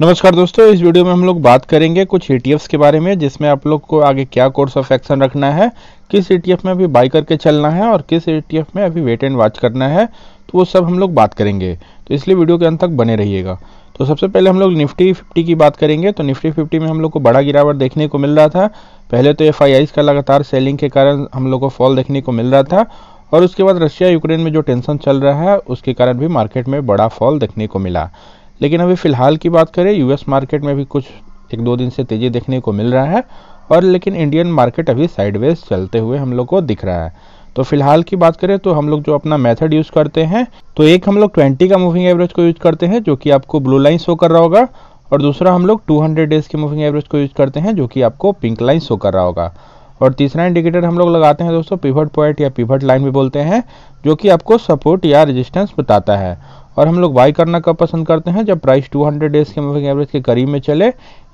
नमस्कार दोस्तों इस वीडियो में हम लोग बात करेंगे कुछ ई e के बारे में जिसमें आप लोग को आगे क्या कोर्स ऑफ एक्शन रखना है किस ई e में अभी बाई करके चलना है और किस ई e में अभी वेट एंड वॉच करना है तो वो सब हम लोग बात करेंगे तो इसलिए वीडियो के अंत तक बने रहिएगा तो सबसे पहले हम लोग निफ्टी फिफ्टी की बात करेंगे तो निफ्टी फिफ्टी में हम लोग को बड़ा गिरावट देखने को मिल रहा था पहले तो एफ का लगातार सेलिंग के कारण हम लोग को फॉल देखने को मिल रहा था और उसके बाद रशिया यूक्रेन में जो टेंशन चल रहा है उसके कारण भी मार्केट में बड़ा फॉल देखने को मिला लेकिन अभी फ़िलहाल की बात करें यूएस मार्केट में भी कुछ एक दो दिन से तेज़ी देखने को मिल रहा है और लेकिन इंडियन मार्केट अभी साइडवेज चलते हुए हम लोग को दिख रहा है तो फिलहाल की बात करें तो हम लोग जो अपना मेथड यूज़ करते हैं तो एक हम लोग 20 का मूविंग एवरेज को यूज़ करते हैं जो कि आपको ब्लू लाइन शो कर रहा होगा और दूसरा हम लोग 200 डेज़ के मूविंग एवरेज को यूज़ करते हैं जो कि आपको पिंक लाइन शो कर रहा होगा और तीसरा इंडिकेटर हम लोग लगाते हैं दोस्तों पिवट पॉइंट या पिवट लाइन भी बोलते हैं जो कि आपको सपोर्ट या रेजिस्टेंस बताता है और हम लोग बाई करना कब पसंद करते हैं जब प्राइस 200 डेज के मूविंग एवरेज के करीब में चले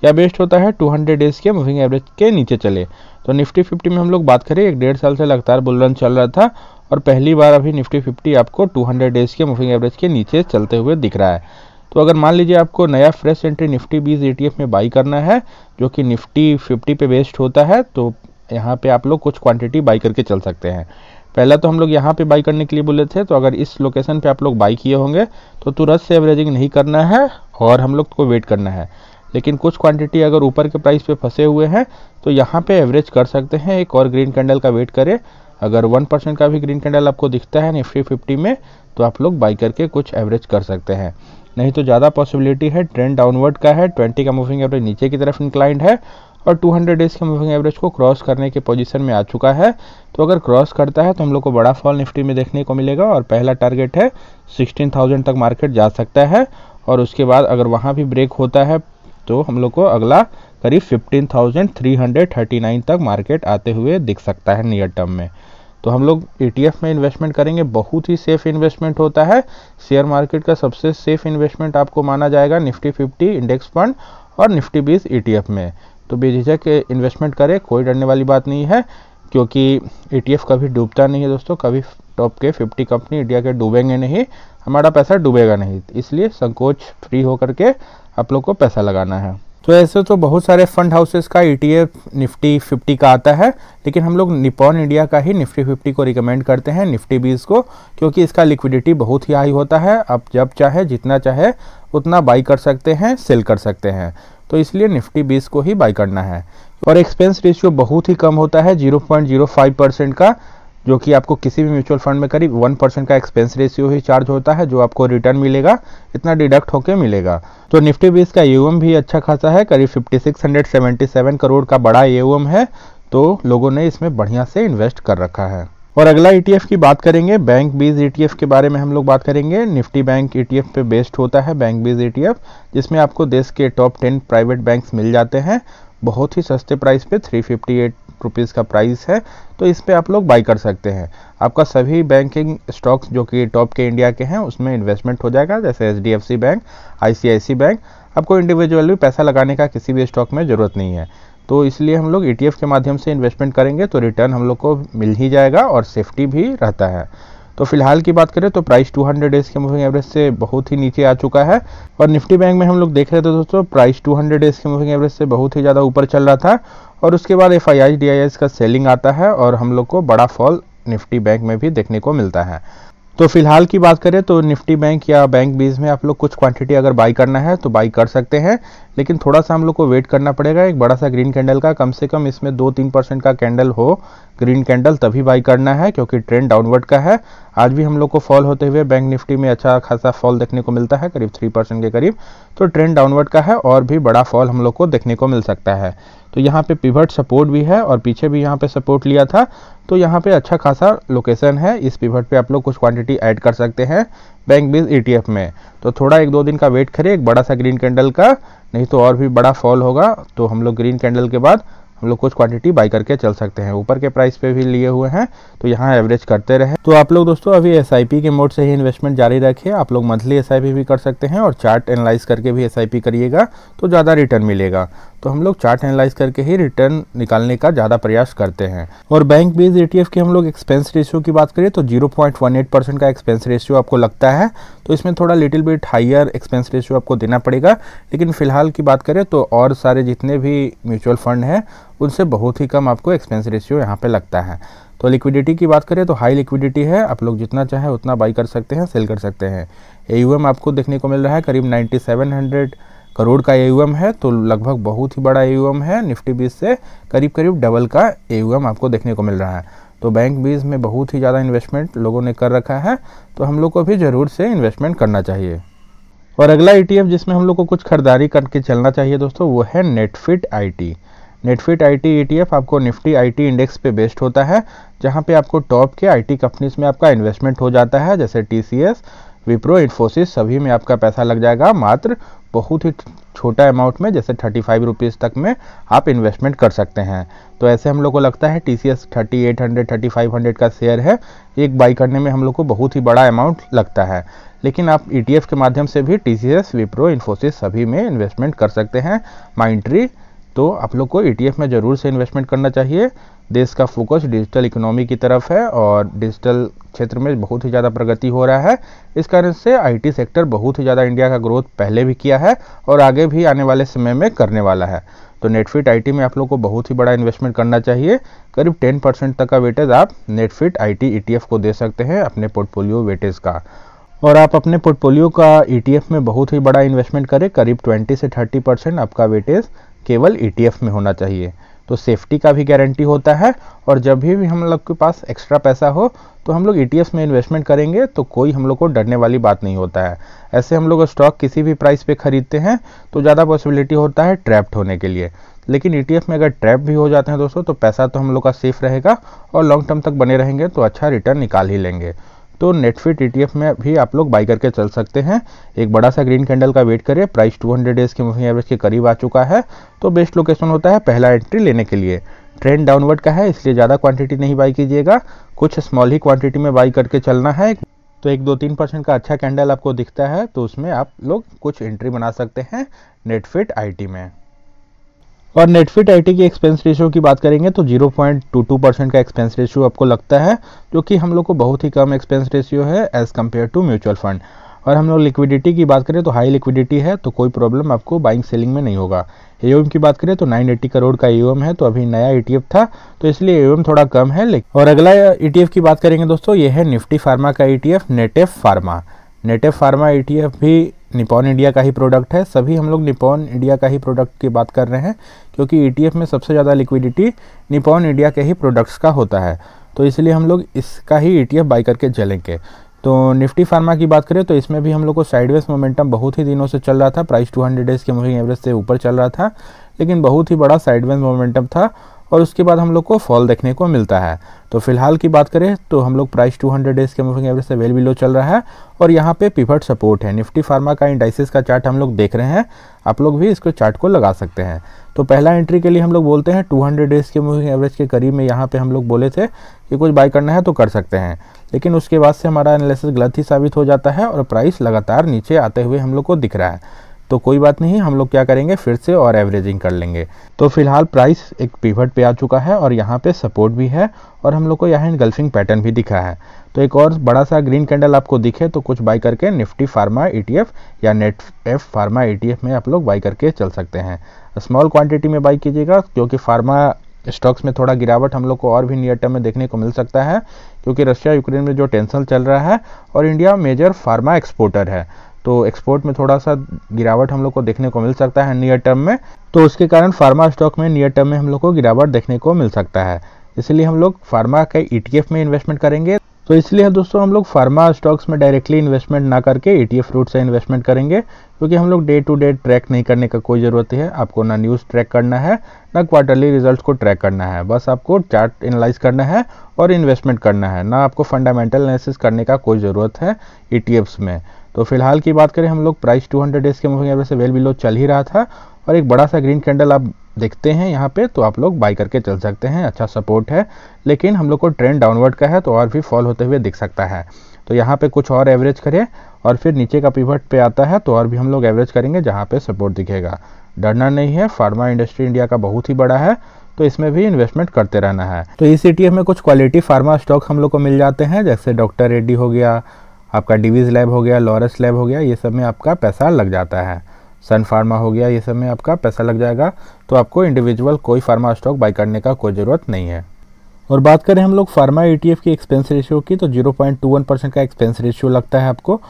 या बेस्ट होता है 200 डेज के मूविंग एवरेज के नीचे चले तो निफ्टी 50 में हम लोग बात करें एक डेढ़ साल से लगातार बुल रन चल रहा था और पहली बार अभी निफ्टी 50 आपको 200 डेज के मूविंग एवरेज के नीचे चलते हुए दिख रहा है तो अगर मान लीजिए आपको नया फ्रेश एंट्री निफ्टी बीस ई e में बाई करना है जो कि निफ्टी फिफ्टी पे बेस्ट होता है तो यहाँ पे आप लोग कुछ क्वांटिटी बाई करके चल सकते हैं पहला तो हम लोग यहाँ पे बाई करने के लिए बोले थे तो अगर इस लोकेशन पे आप लोग बाई किए होंगे तो तुरंत से एवरेजिंग नहीं करना है और हम लोग को वेट करना है लेकिन कुछ क्वांटिटी अगर ऊपर के प्राइस पे फंसे हुए हैं तो यहाँ पे एवरेज कर सकते हैं एक और ग्रीन कैंडल का वेट करें अगर वन परसेंट का भी ग्रीन कैंडल आपको दिखता है निफ्टी फिफ्टी में तो आप लोग बाई करके कुछ एवरेज कर सकते हैं नहीं तो ज़्यादा पॉसिबिलिटी है ट्रेंड डाउनवर्ड का है ट्वेंटी का मूविंग एवरेज नीचे की तरफ इंक्लाइंड है और 200 डेज के मूविंग एवरेज को क्रॉस करने के पोजीशन में आ चुका है तो अगर क्रॉस करता है तो हम लोग को बड़ा फॉल निफ्टी में देखने को मिलेगा और पहला टारगेट है 16,000 तक मार्केट जा सकता है और उसके बाद अगर वहाँ भी ब्रेक होता है तो हम लोग को अगला करीब 15,339 तक मार्केट आते हुए दिख सकता है नियर टर्म में तो हम लोग ईटीएफ e में इन्वेस्टमेंट करेंगे बहुत ही सेफ़ इन्वेस्टमेंट होता है शेयर मार्केट का सबसे सेफ़ इन्वेस्टमेंट आपको माना जाएगा निफ्टी 50 इंडेक्स फंड और निफ्टी 20 ईटीएफ में तो बेझिझक इन्वेस्टमेंट करें कोई डरने वाली बात नहीं है क्योंकि ई e कभी डूबता नहीं है दोस्तों कभी टॉप के 50 कंपनी इंडिया के डूबेंगे नहीं हमारा पैसा डूबेगा नहीं इसलिए संकोच फ्री होकर के आप लोग को पैसा लगाना है तो ऐसे तो बहुत सारे फंड हाउसेस का ई e निफ्टी फिफ्टी का आता है लेकिन हम लोग निपॉन इंडिया का ही निफ्टी फिफ्टी को रिकमेंड करते हैं निफ्टी बीस को क्योंकि इसका लिक्विडिटी बहुत ही हाई होता है आप जब चाहे जितना चाहे उतना बाई कर सकते हैं सेल कर सकते हैं तो इसलिए निफ्टी बीस को ही बाई करना है और एक्सपेंस रेशियो बहुत ही कम होता है zero zero point five percent का जो कि आपको किसी भी म्यूचुअल फंड में करीब वन परसेंट का एक्सपेंस रेशियो ही चार्ज होता है जो आपको रिटर्न मिलेगा इतना डिडक्ट होकर मिलेगा तो निफ्टी बीस का यूएम भी अच्छा खासा है करीब fifty six hundred seventy seven crore का बड़ा यूएम है तो लोगों ने इसमें बढ़िया से इन्वेस्ट कर रखा है और अगला ईटीएफ e की बात करेंगे बैंक बीज ईटीएफ के बारे में हम लोग बात करेंगे निफ्टी बैंक ईटीएफ पे बेस्ड होता है बैंक बीज ईटीएफ जिसमें आपको देश के टॉप टेन प्राइवेट बैंक्स मिल जाते हैं बहुत ही सस्ते प्राइस पे थ्री फिफ्टी एट रुपीज़ का प्राइस है तो इस पर आप लोग बाई कर सकते हैं आपका सभी बैंकिंग स्टॉक्स जो कि टॉप के इंडिया के हैं उसमें इन्वेस्टमेंट हो जाएगा जैसे एच बैंक आई बैंक आपको इंडिविजुअल भी पैसा लगाने का किसी भी स्टॉक में ज़रूरत नहीं है तो इसलिए हम लोग ई e के माध्यम से इन्वेस्टमेंट करेंगे तो रिटर्न हम लोग को मिल ही जाएगा और सेफ्टी भी रहता है तो फिलहाल की बात करें तो प्राइस 200 हंड्रेड डेज के मूविंग एवरेज से बहुत ही नीचे आ चुका है और निफ्टी बैंक में हम लोग देख रहे थे दोस्तों प्राइस 200 डेज के मूविंग एवरेज से बहुत ही ज़्यादा ऊपर चल रहा था और उसके बाद एफ आई का सेलिंग आता है और हम लोग को बड़ा फॉल निफ्टी बैंक में भी देखने को मिलता है तो फिलहाल की बात करें तो निफ्टी बैंक या बैंक बीज में आप लोग कुछ क्वांटिटी अगर बाई करना है तो बाई कर सकते हैं लेकिन थोड़ा सा हम लोग को वेट करना पड़ेगा एक बड़ा सा ग्रीन कैंडल का कम से कम इसमें दो तीन परसेंट का कैंडल हो ग्रीन कैंडल तभी बाई करना है क्योंकि ट्रेंड डाउनवर्ड का है आज भी हम लोग को फॉल होते हुए बैंक निफ्टी में अच्छा खासा फॉल देखने को मिलता है करीब थ्री परसेंट के करीब तो ट्रेंड डाउनवर्ड का है और भी बड़ा फॉल हम लोग को देखने को मिल सकता है तो यहाँ पे पिवट सपोर्ट भी है और पीछे भी यहाँ पे सपोर्ट लिया था तो यहाँ पे अच्छा खासा लोकेशन है इस पिवट पे आप लोग कुछ क्वांटिटी ऐड कर सकते हैं बैंक बीज ईटीएफ में तो थोड़ा एक दो दिन का वेट करें एक बड़ा सा ग्रीन कैंडल का नहीं तो और भी बड़ा फॉल होगा तो हम लोग ग्रीन कैंडल के बाद हम लोग कुछ क्वांटिटी बाई करके चल सकते हैं ऊपर के प्राइस पे भी लिए हुए हैं तो यहाँ एवरेज करते रहे तो आप लोग दोस्तों अभी एस के मोड से ही इन्वेस्टमेंट जारी रखिए आप लोग मंथली एस भी कर सकते हैं और चार्ट एनालाइज करके भी एस करिएगा तो ज़्यादा रिटर्न मिलेगा तो हम लोग चार्ट एनालाइज करके ही रिटर्न निकालने का ज़्यादा प्रयास करते हैं और बैंक बेस्ड ई e की हम लोग एक्सपेंस रेशियो की बात करें तो 0.18 परसेंट का एक्सपेंस रेशियो आपको लगता है तो इसमें थोड़ा little bit higher expense ratio आपको देना पड़ेगा लेकिन फिलहाल की बात करें तो और सारे जितने भी म्यूचुअल फंड हैं उनसे बहुत ही कम आपको एक्सपेंस रेशियो यहाँ पर लगता है तो लिक्विडिटी की बात करें तो हाई लिक्विडिटी है आप लोग जितना चाहें उतना बाई कर सकते हैं सेल कर सकते हैं ए आपको देखने को मिल रहा है करीब नाइन्टी करोड़ का एयूएम है तो लगभग बहुत ही बड़ा एयूएम है निफ्टी बीस से करीब करीब डबल का एयूएम आपको देखने को मिल रहा है तो बैंक बीज में बहुत ही ज़्यादा इन्वेस्टमेंट लोगों ने कर रखा है तो हम लोग को भी ज़रूर से इन्वेस्टमेंट करना चाहिए और अगला ई जिसमें हम लोग को कुछ खरीदारी करके चलना चाहिए दोस्तों वो है नेटफिट आई नेटफिट आईटी ईटीएफ आपको निफ्टी आईटी इंडेक्स पे बेस्ड होता है जहाँ पे आपको टॉप के आईटी कंपनीज में आपका इन्वेस्टमेंट हो जाता है जैसे टीसीएस विप्रो इन्फोसिस सभी में आपका पैसा लग जाएगा मात्र बहुत ही छोटा अमाउंट में जैसे थर्टी फाइव रुपीज़ तक में आप इन्वेस्टमेंट कर सकते हैं तो ऐसे हम लोग को लगता है T C S thirty eight hundred thirty five hundred का शेयर है एक बाई करने में हम लोग को बहुत ही बड़ा अमाउंट लगता है लेकिन आप ई टी एफ के माध्यम से भी T C S Wipro Infosys सभी में इन्वेस्टमेंट कर सकते हैं माइंट्री तो आप लोग को ई e में ज़रूर से इन्वेस्टमेंट करना चाहिए देश का फोकस डिजिटल इकोनॉमी की तरफ है और डिजिटल क्षेत्र में बहुत ही ज़्यादा प्रगति हो रहा है इस कारण से आईटी सेक्टर बहुत ही ज़्यादा इंडिया का ग्रोथ पहले भी किया है और आगे भी आने वाले समय में करने वाला है तो नेटफिट आईटी में आप लोग को बहुत ही बड़ा इन्वेस्टमेंट करना चाहिए करीब 10 परसेंट तक का वेटेज आप नेटफिट टी ईटीएफ e को दे सकते हैं अपने पोर्टफोलियो वेटेज का और आप अपने पोर्टफोलियो का ई e में बहुत ही बड़ा इन्वेस्टमेंट करें करीब 20 से 30 परसेंट आपका वेटेज केवल ई e में होना चाहिए तो सेफ्टी का भी गारंटी होता है और जब भी हम लोग के पास एक्स्ट्रा पैसा हो तो हम लोग ई e में इन्वेस्टमेंट करेंगे तो कोई हम लोग को डरने वाली बात नहीं होता है ऐसे हम लोग स्टॉक किसी भी प्राइस पे खरीदते हैं तो ज़्यादा पॉसिबिलिटी होता है ट्रैप्ड होने के लिए लेकिन ई e में अगर ट्रैप भी हो जाते हैं दोस्तों तो पैसा तो हम लोग का सेफ रहेगा और लॉन्ग टर्म तक बने रहेंगे तो अच्छा रिटर्न निकाल ही लेंगे तो नेटफिट ई e में भी आप लोग बाई करके चल सकते हैं एक बड़ा सा ग्रीन कैंडल का वेट करिए प्राइस टू हंड्रेड डेज के मूविंग एवरेज के करीब आ चुका है तो बेस्ट लोकेशन होता है पहला एंट्री लेने के लिए ट्रेंड डाउनवर्ड का है इसलिए ज़्यादा क्वांटिटी नहीं बाई कीजिएगा कुछ स्मॉल ही क्वांटिटी में बाई करके चलना है तो एक दो तीन परसेंट का अच्छा कैंडल आपको दिखता है तो उसमें आप लोग कुछ एंट्री बना सकते हैं नेटफिट आई में और नेटफिट आईटी की एक्सपेंस रेशियो की बात करेंगे तो 0.22 परसेंट का एक्सपेंस रेशियो आपको लगता है जो कि हम लोग को बहुत ही कम एक्सपेंस रेशियो है as compare to mutual fund और हम लोग लिक्विडिटी की बात करें तो हाई लिक्विडिटी है तो कोई प्रॉब्लम आपको बाइंग सेलिंग में नहीं होगा ए की बात करें तो 980 करोड़ का ए है तो अभी नया ई e था तो इसलिए ए थोड़ा कम है और अगला ई e की बात करेंगे दोस्तों ये है निफ्टी फार्मा का ई टी नेटेफ फार्मा नेटेफ फार्मा ई भी निपॉन इंडिया का ही प्रोडक्ट है सभी हम लोग निपॉन इंडिया का ही प्रोडक्ट की बात कर रहे हैं क्योंकि ईटीएफ e में सबसे ज़्यादा लिक्विडिटी निपॉन इंडिया के ही प्रोडक्ट्स का होता है तो इसलिए हम लोग इसका ही ईटीएफ e बाई करके चलेंगे तो निफ्टी फार्मा की बात करें तो इसमें भी हम लोग को साइडवेज मोमेंटम बहुत ही दिनों से चल रहा था प्राइस 200 डेज के मूविंग एवरेज से ऊपर चल रहा था लेकिन बहुत ही बड़ा साइडवेज मोमेंटम था और उसके बाद हम लोग को फॉल देखने को मिलता है तो फिलहाल की बात करें तो हम लोग प्राइस 200 डेज के मूविंग एवरेज से वेल बिलो चल रहा है और यहाँ पे पिवट सपोर्ट है निफ्टी फार्मा का इंडाइसिस का चार्ट हम लोग देख रहे हैं आप लोग भी इसको चार्ट को लगा सकते हैं तो पहला एंट्री के लिए हम लोग बोलते हैं 200 डेज के मूविंग एवरेज के करीब में यहाँ पे हम लोग बोले थे कि कुछ बाय करना है तो कर सकते हैं लेकिन उसके बाद से हमारा एनालिसिस गलत ही साबित हो जाता है और प्राइस लगातार नीचे आते हुए हम लोग को दिख रहा है तो कोई बात नहीं हम लोग क्या करेंगे फिर से और एवरेजिंग कर लेंगे तो फिलहाल प्राइस एक पिवट पे आ चुका है और यहाँ पे सपोर्ट भी है और हम लोग को यहाँ इनगल्फिंग पैटर्न भी दिखा है तो एक और बड़ा सा ग्रीन कैंडल आपको दिखे तो कुछ बाई करके निफ्टी फार्मा ई या नेट एफ फार्मा ई में आप लोग बाई करके चल सकते हैं स्मॉल क्वांटिटी में बाई कीजिएगा क्योंकि फार्मा स्टॉक्स में थोड़ा गिरावट हम लोग को और भी नियर टर्म में देखने को मिल सकता है क्योंकि रशिया यूक्रेन में जो टेंशन चल रहा है और इंडिया मेजर फार्मा एक्सपोर्टर है तो एक्सपोर्ट में थोड़ा सा गिरावट हम लोग को देखने को मिल सकता है नियर टर्म में तो उसके कारण फार्मा स्टॉक में नियर टर्म में हम लोग को गिरावट देखने को मिल सकता है इसलिए हम लोग फार्मा के ई e में इन्वेस्टमेंट करेंगे तो इसलिए दोस्तों हम लोग फार्मा स्टॉक्स में डायरेक्टली इन्वेस्टमेंट ना करके ई e रूट से इन्वेस्टमेंट करेंगे क्योंकि हम लोग डे टू डे ट्रैक नहीं करने का कोई ज़रूरत है आपको ना न्यूज़ ट्रैक करना है ना क्वार्टरली रिजल्ट्स को ट्रैक करना है बस आपको चार्ट एनालाइज करना है और इन्वेस्टमेंट करना है ना आपको फंडामेंटल एनालिसिस करने का कोई ज़रूरत है ई e में तो फिलहाल की बात करें हम लोग प्राइस 200 डेज के मूविंग एवरेज से वेल बिलो चल ही रहा था और एक बड़ा सा ग्रीन कैंडल आप देखते हैं यहाँ पे तो आप लोग बाई करके चल सकते हैं अच्छा सपोर्ट है लेकिन हम लोग को ट्रेंड डाउनवर्ड का है तो और भी फॉल होते हुए दिख सकता है तो यहाँ पे कुछ और एवरेज करें और फिर नीचे का पिवट पे आता है तो और भी हम लोग एवरेज करेंगे जहाँ पे सपोर्ट दिखेगा डरना नहीं है फार्मा इंडस्ट्री इंडिया का बहुत ही बड़ा है तो इसमें भी इन्वेस्टमेंट करते रहना है तो इस ई e में कुछ क्वालिटी फार्मा स्टॉक हम लोग को मिल जाते हैं जैसे डॉक्टर रेड्डी हो गया आपका डिवीज लैब हो गया लॉरस लैब हो गया ये सब में आपका पैसा लग जाता है सन फार्मा हो गया ये सब में आपका पैसा लग जाएगा तो आपको इंडिविजुअल कोई फार्मा स्टॉक बाई करने का कोई ज़रूरत नहीं है और बात करें हम लोग फार्मा एफ की एक्सपेंस रेशियो की तो वन परसेंट का एक्सपेंस रेशियो लगता है आपको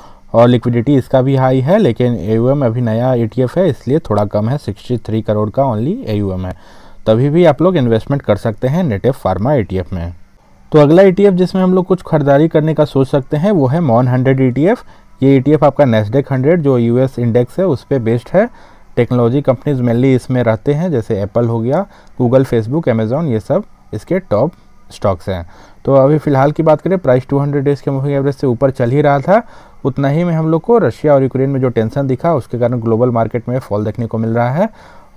और लिक्विडिटी इसका भी हाई है लेकिन ए अभी नया ई e है इसलिए थोड़ा कम है थ्री करोड़ का ओनली ए है तभी भी आप लोग इन्वेस्टमेंट कर सकते हैं नेटिव फार्मा ई में तो अगला ई e जिसमें हम लोग कुछ खरीदारी करने का सोच सकते हैं वो है मॉन हंड्रेड ई ये ई e आपका नेस्डेक हंड्रेड जो यूएस इंडेक्स है उस पर बेस्ड है टेक्नोलॉजी कंपनीज मेनली इसमें रहते हैं जैसे एप्पल हो गया गूगल फेसबुक अमेजोन ये सब इसके टॉप स्टॉक्स हैं तो अभी फ़िलहाल की बात करें प्राइस 200 डेज़ के मूविंग एवरेज से ऊपर चल ही रहा था उतना ही में हम लोग को रशिया और यूक्रेन में जो टेंशन दिखा उसके कारण ग्लोबल मार्केट में फॉल देखने को मिल रहा है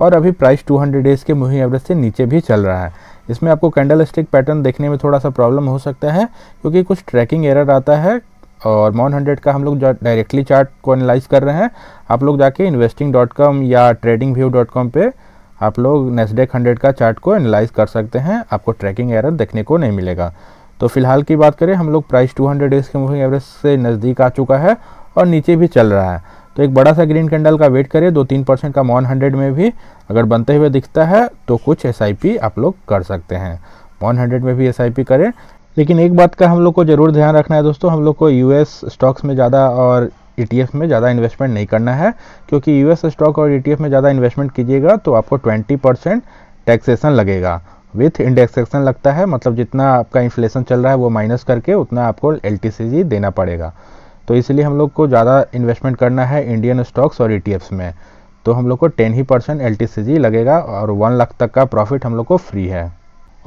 और अभी प्राइस 200 डेज़ के मूविंग एवरेज से नीचे भी चल रहा है इसमें आपको कैंडल स्टिक पैटर्न देखने में थोड़ा सा प्रॉब्लम हो सकता है क्योंकि कुछ ट्रैकिंग एरर आता है और मॉन हंड्रेड का हम लोग डायरेक्टली चार्ट को एनालाइज कर रहे हैं आप लोग जाके इन्वेस्टिंग डॉट कॉम या ट्रेडिंग व्यू डॉट कॉम पर आप लोग नेस्डेक हंड्रेड का चार्ट को एनालाइज कर सकते हैं आपको ट्रैकिंग एरर देखने को नहीं मिलेगा तो फिलहाल की बात करें हम लोग प्राइस 200 डेज़ के मूविंग एवरेज से नज़दीक आ चुका है और नीचे भी चल रहा है तो एक बड़ा सा ग्रीन कैंडल का वेट करिए दो तीन परसेंट का मॉन हंड्रेड में भी अगर बनते हुए दिखता है तो कुछ एस आप लोग कर सकते हैं मॉन हंड्रेड में भी एस करें लेकिन एक बात का हम लोग को ज़रूर ध्यान रखना है दोस्तों हम लोग को यूएस स्टॉक्स में ज़्यादा और ई e में ज़्यादा इन्वेस्टमेंट नहीं करना है क्योंकि यूएस स्टॉक और ई e में ज़्यादा इन्वेस्टमेंट कीजिएगा तो आपको ट्वेंटी परसेंट टैक्सेसन लगेगा विथ इंडेक्सेशन लगता है मतलब जितना आपका इन्फ्लेशन चल रहा है वो माइनस करके उतना आपको एल देना पड़ेगा तो इसलिए हम लोग को ज़्यादा इन्वेस्टमेंट करना है इंडियन स्टॉक्स और ई e में तो हम लोग को टेन ही परसेंट एल लगेगा और वन लाख तक का प्रॉफिट हम लोग को फ्री है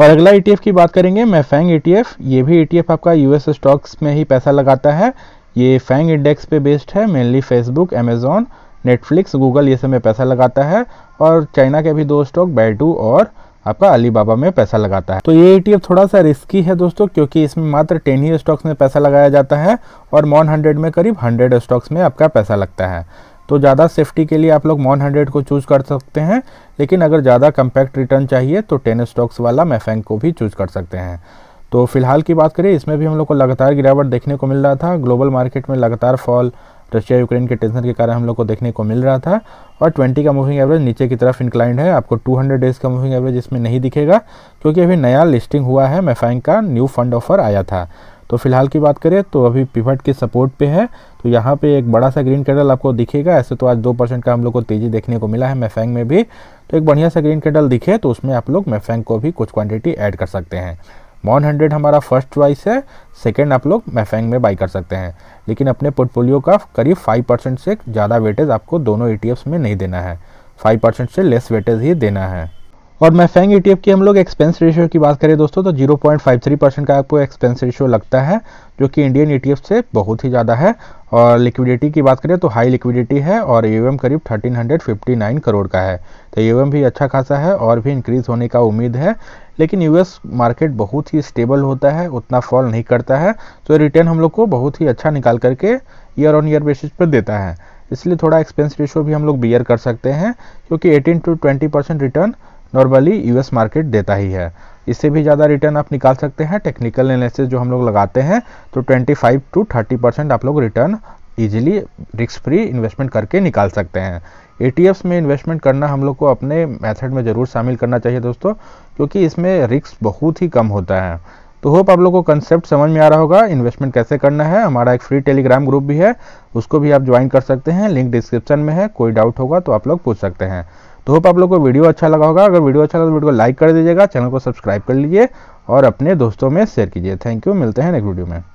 और अगला ई e की बात करेंगे मैं फैंग ई ये भी ई e आपका यूएस स्टॉक्स में ही पैसा लगाता है ये फैंग इंडेक्स पे बेस्ड है mainly Facebook Amazon Netflix Google ये सब में पैसा लगाता है और चाइना के भी दो स्टॉक बैटू और आपका अलीबाबा में पैसा लगाता है तो ये ETF थोड़ा सा रिस्की है दोस्तों क्योंकि इसमें मात्र टेन ही स्टॉक्स में पैसा लगाया जाता है और मॉन हंड्रेड में करीब हंड्रेड स्टॉक्स में आपका पैसा लगता है तो ज़्यादा सेफ्टी के लिए आप लोग मॉन हंड्रेड को चूज कर सकते हैं लेकिन अगर ज़्यादा कम्पैक्ट रिटर्न चाहिए तो टेन स्टॉक्स वाला मैफेंग को भी चूज कर सकते हैं तो फिलहाल की बात करें इसमें भी हम लोग को लगातार गिरावट देखने को मिल रहा था ग्लोबल मार्केट में लगातार फॉल रशिया यूक्रेन के टेंशन के कारण हम लोग को देखने को मिल रहा था और 20 का मूविंग एवरेज नीचे की तरफ इंक्लाइंड है आपको 200 डेज़ का मूविंग एवरेज इसमें नहीं दिखेगा क्योंकि अभी नया लिस्टिंग हुआ है मेफैंग का न्यू फंड ऑफर आया था तो फिलहाल की बात करें तो अभी पिवट के सपोर्ट पे है तो यहाँ पे एक बड़ा सा ग्रीन कैंडल आपको दिखेगा ऐसे तो आज दो परसेंट का हम लोग को तेज़ी देखने को मिला है मैफेंग में भी तो एक बढ़िया सा ग्रीन कैंडल दिखे तो उसमें आप लोग मैफेंग को भी कुछ क्वांटिटी ऐड कर सकते हैं मॉन हंड्रेड हमारा फर्स्ट चॉइस है सेकेंड आप लोग मैफेंग में बाई कर सकते हैं लेकिन अपने पोर्टफोलियो का करीब फाइव परसेंट से ज़्यादा वेटेज आपको दोनों ई e में नहीं देना है फाइव परसेंट से लेस वेटेज ही देना है और मैं फैंग ई e की हम लोग एक्सपेंस रेशियो की बात करें दोस्तों तो 0.53 परसेंट का आपको एक्सपेंस रेशियो लगता है जो कि इंडियन ई e से बहुत ही ज़्यादा है और लिक्विडिटी की बात करें तो हाई लिक्विडिटी है और ए करीब 1359 करोड़ का है तो ए भी अच्छा खासा है और भी इंक्रीज़ होने का उम्मीद है लेकिन यूएस मार्केट बहुत ही स्टेबल होता है उतना फॉल नहीं करता है तो रिटर्न हम लोग को बहुत ही अच्छा निकाल करके ईयर ऑन ईयर बेसिस पर देता है इसलिए थोड़ा एक्सपेंस रेशियो भी हम लोग बियर कर सकते हैं क्योंकि eighteen to twenty percent return normally US market देता ही है इससे भी ज़्यादा रिटर्न आप निकाल सकते हैं टेक्निकल एनालिसिस जो हम लोग लगाते हैं तो 25 टू 30 परसेंट आप लोग return easily risk free investment करके निकाल सकते हैं ए e में इन्वेस्टमेंट करना हम लोग को अपने मेथड में ज़रूर शामिल करना चाहिए दोस्तों क्योंकि इसमें रिक्स बहुत ही कम होता है तो होप आप लोग को कंसेप्ट समझ में आ रहा होगा इन्वेस्टमेंट कैसे करना है हमारा एक फ्री टेलीग्राम ग्रुप भी है उसको भी आप ज्वाइन कर सकते हैं लिंक डिस्क्रिप्शन में है कोई डाउट होगा तो आप लोग पूछ सकते हैं तो होप आप लोग को वीडियो अच्छा लगा होगा अगर वीडियो अच्छा लगा तो वीडियो को लाइक कर दीजिएगा चैनल को सब्सक्राइब कर लीजिए और अपने दोस्तों में शेयर कीजिए थैंक यू मिलते हैं नेक्स्ट वीडियो में